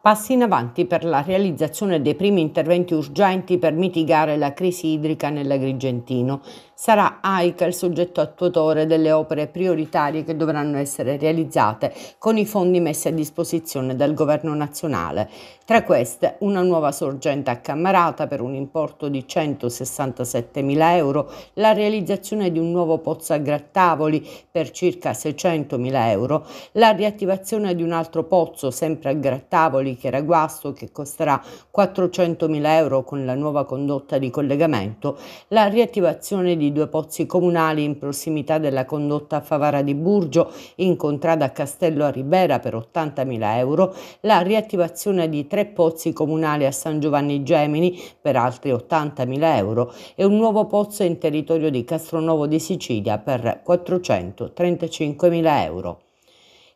passi in avanti per la realizzazione dei primi interventi urgenti per mitigare la crisi idrica nell'Agrigentino sarà AICA il soggetto attuatore delle opere prioritarie che dovranno essere realizzate con i fondi messi a disposizione dal Governo nazionale. Tra queste una nuova sorgente a Cammarata per un importo di 167.000 euro, la realizzazione di un nuovo pozzo a Grattavoli per circa 600.000 euro, la riattivazione di un altro pozzo sempre a Grattavoli che era guasto che costerà 400.000 euro con la nuova condotta di collegamento, la riattivazione di di due pozzi comunali in prossimità della condotta a Favara di Burgio, in contrada Castello a Ribera per 80.000 euro, la riattivazione di tre pozzi comunali a San Giovanni Gemini per altri 80.000 euro e un nuovo pozzo in territorio di Castronovo di Sicilia per 435.000 euro.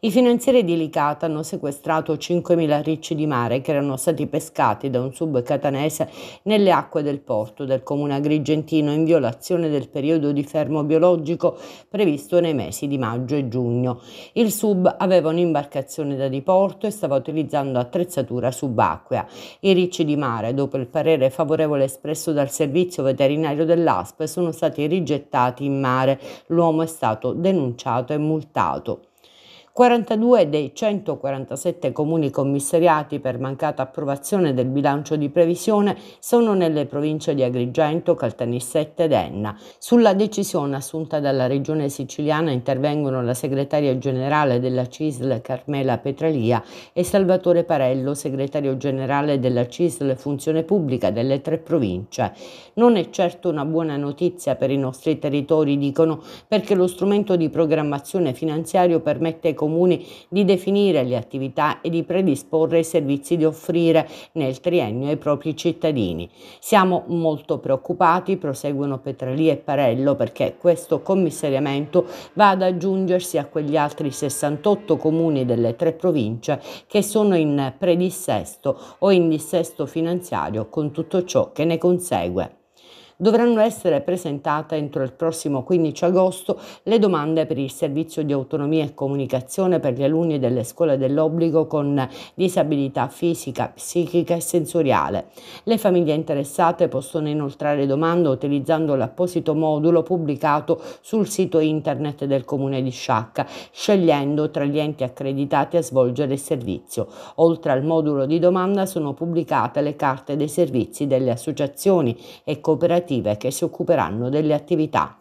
I finanzieri di Licata hanno sequestrato 5.000 ricci di mare che erano stati pescati da un sub catanese nelle acque del porto del comune agrigentino in violazione del periodo di fermo biologico previsto nei mesi di maggio e giugno. Il sub aveva un'imbarcazione da diporto e stava utilizzando attrezzatura subacquea. I ricci di mare, dopo il parere favorevole espresso dal servizio veterinario dell'ASP, sono stati rigettati in mare. L'uomo è stato denunciato e multato. 42 dei 147 comuni commissariati per mancata approvazione del bilancio di previsione sono nelle province di Agrigento, Caltanissette ed Enna. Sulla decisione assunta dalla Regione siciliana intervengono la segretaria generale della CISL Carmela Petralia e Salvatore Parello, segretario generale della CISL Funzione Pubblica delle tre province. Non è certo una buona notizia per i nostri territori, dicono, perché lo strumento di programmazione finanziario permette ai comuni di definire le attività e di predisporre i servizi di offrire nel triennio ai propri cittadini. Siamo molto preoccupati, proseguono Petralì e Parello, perché questo commissariamento va ad aggiungersi a quegli altri 68 comuni delle tre province che sono in predissesto o in dissesto finanziario con tutto ciò che ne consegue dovranno essere presentate entro il prossimo 15 agosto le domande per il servizio di autonomia e comunicazione per gli alunni delle scuole dell'obbligo con disabilità fisica, psichica e sensoriale. Le famiglie interessate possono inoltrare domande utilizzando l'apposito modulo pubblicato sul sito internet del comune di Sciacca, scegliendo tra gli enti accreditati a svolgere il servizio. Oltre al modulo di domanda sono pubblicate le carte dei servizi delle associazioni e cooperative associative che si occuperanno delle attività